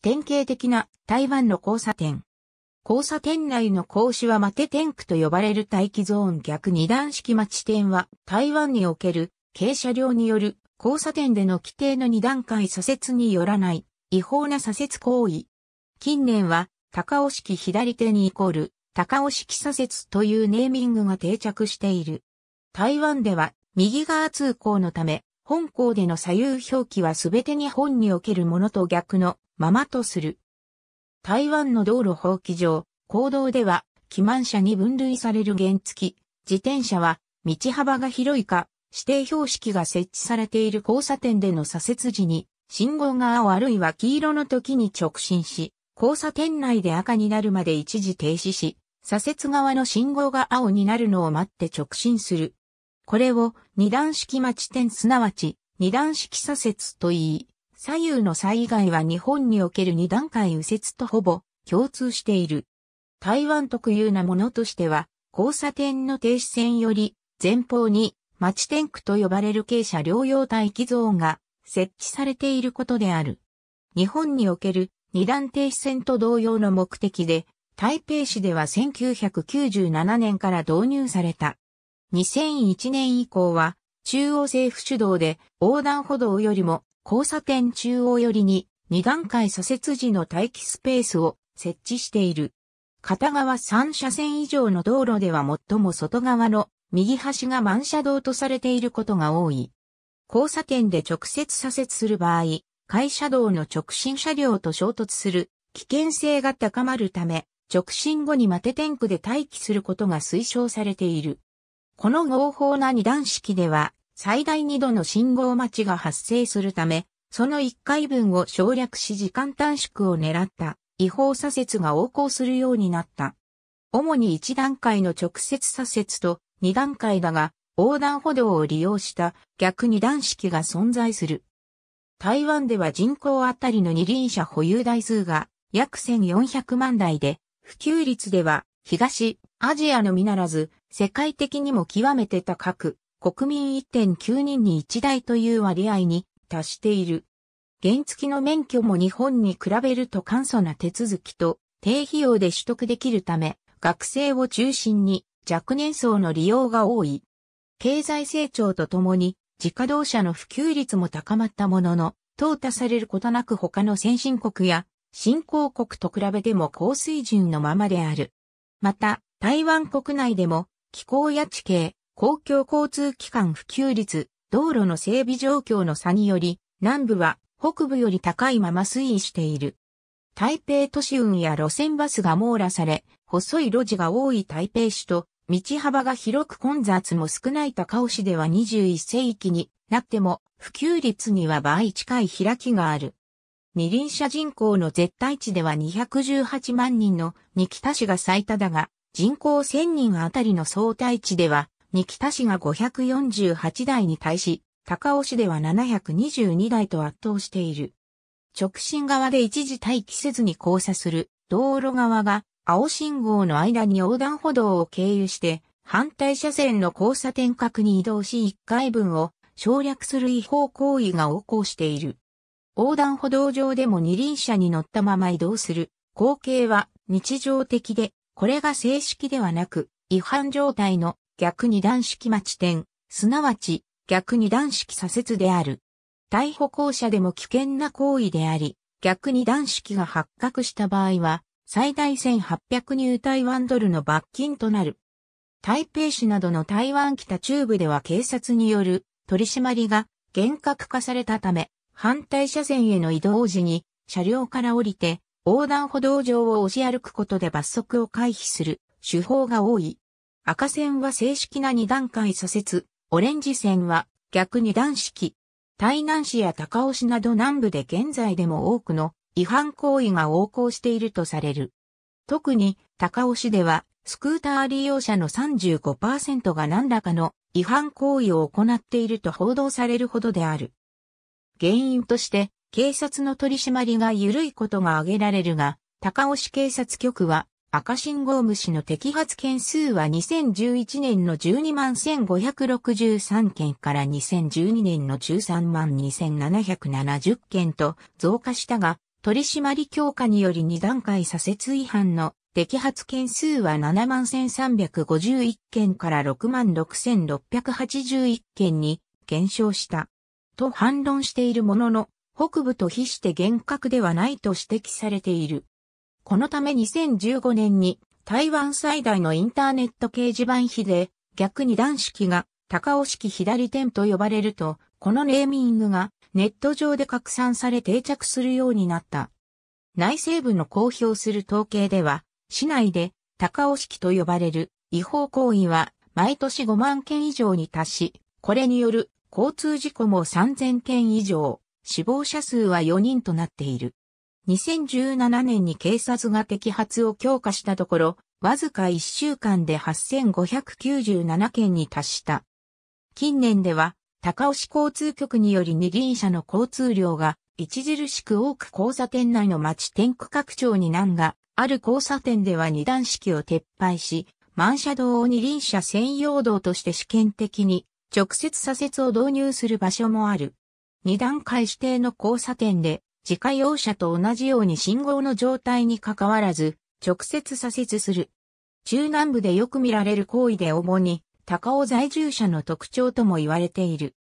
典型的な台湾の交差点。交差点内の格子はマテ天区と呼ばれる待機ゾーン逆二段式待ち点は台湾における軽車両による交差点での規定の二段階左折によらない違法な左折行為。近年は高尾式左手にイコール高尾式左折というネーミングが定着している。台湾では右側通行のため本校での左右表記は全て日本におけるものと逆のままとする。台湾の道路放棄場、公道では、機慢車に分類される原付、自転車は、道幅が広いか、指定標識が設置されている交差点での左折時に、信号が青あるいは黄色の時に直進し、交差点内で赤になるまで一時停止し、左折側の信号が青になるのを待って直進する。これを二段式待ち点すなわち二段式左折と言い、左右の差以外は日本における二段階右折とほぼ共通している。台湾特有なものとしては、交差点の停止線より前方に町天空と呼ばれる傾斜両用待機ゾーンが設置されていることである。日本における二段停止線と同様の目的で、台北市では1997年から導入された。2001年以降は中央政府主導で横断歩道よりも交差点中央寄りに2段階左折時の待機スペースを設置している。片側3車線以上の道路では最も外側の右端が満車道とされていることが多い。交差点で直接左折する場合、会車道の直進車両と衝突する危険性が高まるため、直進後に待て天区で待機することが推奨されている。この合法な二段式では、最大2度の信号待ちが発生するため、その1回分を省略し時間短縮を狙った違法左折が横行するようになった。主に1段階の直接左折と2段階だが横断歩道を利用した逆二段式が存在する。台湾では人口あたりの二輪車保有台数が約1400万台で、普及率では東アジアのみならず世界的にも極めて高く、国民1.9人に1台という割合に達している。原付の免許も日本に比べると簡素な手続きと低費用で取得できるため、学生を中心に若年層の利用が多い。経済成長とともに自家動車の普及率も高まったものの、淘汰されることなく他の先進国や新興国と比べても高水準のままである。また、台湾国内でも気候や地形、公共交通機関普及率、道路の整備状況の差により、南部は北部より高いまま推移している。台北都市運や路線バスが網羅され、細い路地が多い台北市と、道幅が広く混雑も少ない高尾市では21世紀になっても、普及率には倍近い開きがある。二輪車人口の絶対値では218万人の二北市が最多だが、人口1000人あたりの相対値では三木田市が548台に対し、高尾市では722台と圧倒している。直進側で一時待機せずに交差する道路側が青信号の間に横断歩道を経由して反対車線の交差点角に移動し1回分を省略する違法行為が横行している。横断歩道上でも二輪車に乗ったまま移動する光景は日常的で、これが正式ではなく違反状態の逆二段式待ち点、すなわち、逆二段式左折である。逮捕校舎でも危険な行為であり、逆二段式が発覚した場合は、最大1800ニ台湾ドルの罰金となる。台北市などの台湾北中部では警察による取り締まりが厳格化されたため、反対車線への移動時に車両から降りて横断歩道上を押し歩くことで罰則を回避する手法が多い。赤線は正式な二段階左折、オレンジ線は逆二段式。台南市や高尾市など南部で現在でも多くの違反行為が横行しているとされる。特に高尾市ではスクーター利用者の35%が何らかの違反行為を行っていると報道されるほどである。原因として警察の取り締まりが緩いことが挙げられるが、高尾市警察局は赤信号虫の摘発件数は2011年の12万1563件から2012年の13万2770件と増加したが、取締り強化により2段階左折違反の摘発件数は7万1351件から6万6681件に減少した。と反論しているものの、北部と比して厳格ではないと指摘されている。このため2015年に台湾最大のインターネット掲示板比で逆に男子機が高尾式左点と呼ばれると、このネーミングがネット上で拡散され定着するようになった。内政部の公表する統計では、市内で高尾式と呼ばれる違法行為は毎年5万件以上に達し、これによる交通事故も3000件以上、死亡者数は4人となっている。2017年に警察が摘発を強化したところ、わずか1週間で8597件に達した。近年では、高尾市交通局により二輪車の交通量が著しく多く交差点内の町天区拡張に難がある交差点では二段式を撤廃し、満車道を二輪車専用道として試験的に直接左折を導入する場所もある。二段階指定の交差点で自家用車と同じように信号の状態に関わらず、直接左折する。中南部でよく見られる行為で主に、高尾在住者の特徴とも言われている。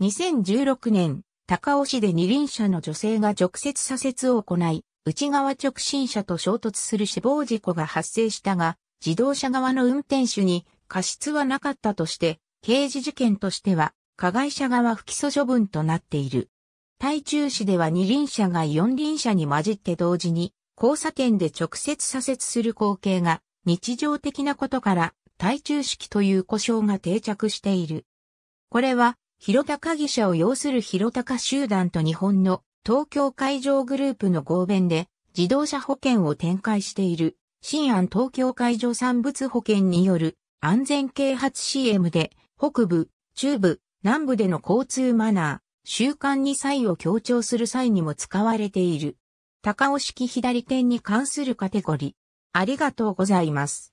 2016年、高尾市で二輪車の女性が直接左折を行い、内側直進車と衝突する死亡事故が発生したが、自動車側の運転手に過失はなかったとして、刑事事件としては、加害者側不起訴処分となっている。台中市では二輪車が四輪車に混じって同時に交差点で直接左折する光景が日常的なことから台中式という呼称が定着している。これは広高義社を要する広高集団と日本の東京海上グループの合弁で自動車保険を展開している新安東京海上産物保険による安全啓発 CM で北部、中部、南部での交通マナー、習慣に際を強調する際にも使われている。高尾式左点に関するカテゴリ。ありがとうございます。